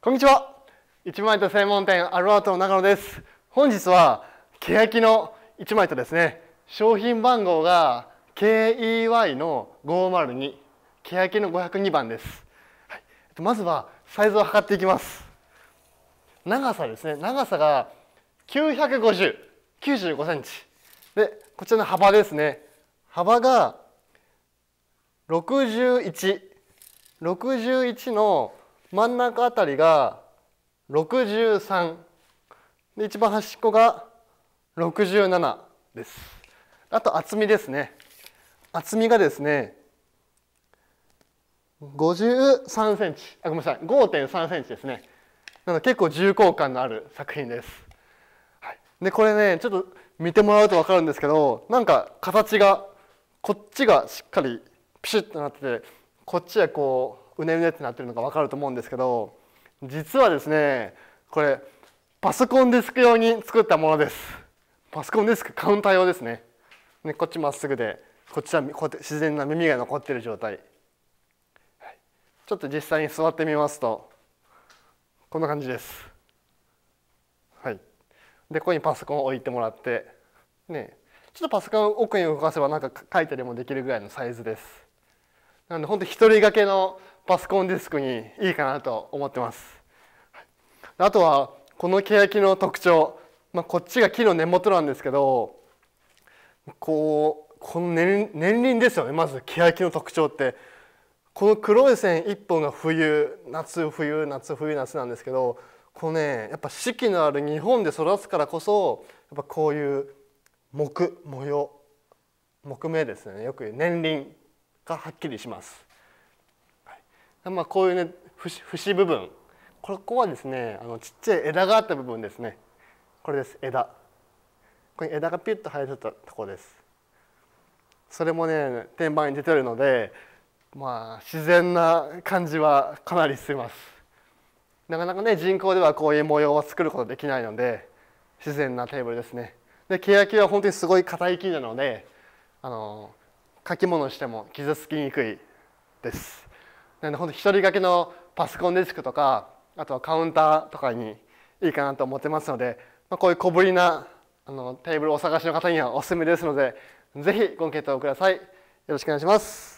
こんにちは一枚と専門店アルアートの長野です本日は欅の一枚とですね商品番号が KEY の502欅の502番です、はい、まずはサイズを測っていきます長さですね長さが950 95センチでこちらの幅ですね幅が6161 61の真ん中あたりが63で一番端っこが67ですあと厚みですね厚みがですね53センチあごめんなさい5.3センチですねなので結構重厚感のある作品です、はい、でこれねちょっと見てもらうと分かるんですけどなんか形がこっちがしっかりピシッとなっててこっちはこううねうねってなってるのが分かると思うんですけど実はですねこれパソコンデスク用に作ったものですパソコンデスクカウンター用ですねねこっちまっすぐでこっちはこうやって自然な耳が残ってる状態、ちょっと実際に座ってみますとこんな感じですはいでここにパソコンを置いてもらってねちょっとパソコンを奥に動かせばなんか書いたりもできるぐらいのサイズですなので本当一人掛けのパソコンディスクにいいかなと思ってます。あとはこの欅の特徴、まあ、こっちが木の根元なんですけどこうこの年輪ですよねまず欅の特徴ってこの黒い線1本が冬夏冬夏冬夏なんですけどこのねやっぱ四季のある日本で育つからこそやっぱこういう木模様木目ですねよく年輪がはっきりします。まあ、こういうね節部分ここはですねあのちっちゃい枝があった部分ですねこれです枝これ枝がピュッと生えてたとこですそれもね天板に出てるのでまあ自然な感じはかなりしますなかなかね人工ではこういう模様は作ることできないので自然なテーブルですねで欅は本当にすごい硬い木なのであの書き物しても傷つきにくいですなんで本当一人掛けのパソコンデスクとかあとはカウンターとかにいいかなと思ってますので、まあ、こういう小ぶりなあのテーブルをお探しの方にはおすすめですのでぜひご検討くださいよろしくお願いします